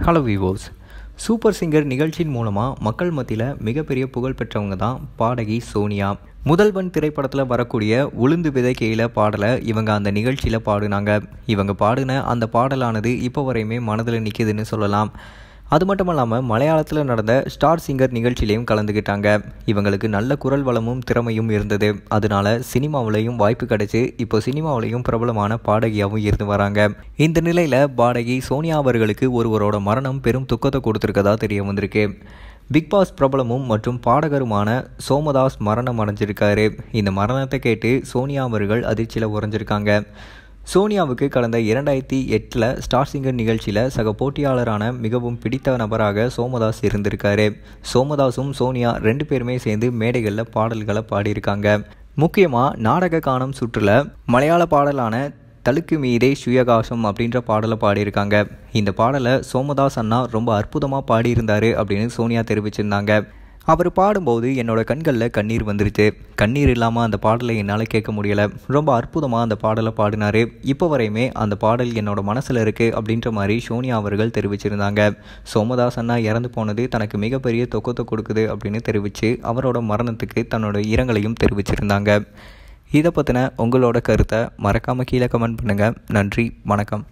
Hello viewers, super singer நிகழ்ச்சியின் மூலமாக மக்கள் மத்தியில் மிகப்பெரிய புகழ் பெற்றவங்க தான் பாடகி சோனியா முதல்வன் திரைப்படத்தில் வரக்கூடிய உளுந்து விதைக்கையில் பாடலை இவங்க அந்த நிகழ்ச்சியில் பாடினாங்க இவங்க பாடின அந்த பாடலானது இப்போ வரையுமே மனதில் நிற்கிதுன்னு சொல்லலாம் அது மட்டும் இல்லாமல் மலையாளத்தில் நடந்த ஸ்டார் சிங்கர் நிகழ்ச்சியிலையும் கலந்துக்கிட்டாங்க இவங்களுக்கு நல்ல குரல் வளமும் திறமையும் இருந்தது அதனால சினிமாவிலையும் வாய்ப்பு கிடைச்சி இப்போ சினிமாவிலையும் பிரபலமான பாடகியாகவும் இருந்து வராங்க இந்த நிலையில் பாடகி சோனியா அவர்களுக்கு ஒருவரோட மரணம் பெரும் துக்கத்தை கொடுத்துருக்கதா தெரிய வந்திருக்கு பிக் பாஸ் பிரபலமும் மற்றும் பாடகருமான சோமதாஸ் மரணம் அடைஞ்சிருக்காரு இந்த மரணத்தை கேட்டு சோனியா அவர்கள் அதிர்ச்சியில் உறைஞ்சிருக்காங்க சோனியாவுக்கு கடந்த இரண்டாயிரத்தி எட்டில் ஸ்டார் சிங்கர் நிகழ்ச்சியில் சக போட்டியாளரான மிகவும் பிடித்த நபராக சோமதாஸ் இருந்திருக்காரு சோமதாஸும் சோனியா ரெண்டு பேருமே சேர்ந்து மேடைகளில் பாடல்களை பாடியிருக்காங்க முக்கியமாக நாடக காணம் சுற்றுல மலையாள பாடலான தலுக்கு மீதே சுயகாசம் அப்படின்ற பாடலை பாடியிருக்காங்க இந்த பாடலை சோமதாஸ் அண்ணா ரொம்ப அற்புதமாக பாடியிருந்தார் அப்படின்னு சோனியா தெரிவிச்சிருந்தாங்க அவர் பாடும்போது என்னோட கண்களில் கண்ணீர் வந்துருச்சு கண்ணீர் இல்லாமல் அந்த பாடலை என்னால் கேட்க முடியலை ரொம்ப அற்புதமாக அந்த பாடலை பாடினார் இப்போ வரையுமே அந்த பாடல் என்னோட மனசில் இருக்குது அப்படின்ற மாதிரி சோனியா அவர்கள் தெரிவிச்சிருந்தாங்க சோமதாஸ் அண்ணா இறந்து போனது தனக்கு மிகப்பெரிய தொக்கத்தை கொடுக்குது அப்படின்னு தெரிவித்து அவரோட மரணத்துக்கு தன்னோட இரங்கலையும் தெரிவிச்சிருந்தாங்க இதை பற்றின உங்களோட கருத்தை மறக்காமல் கீழே கமெண்ட் பண்ணுங்கள் நன்றி வணக்கம்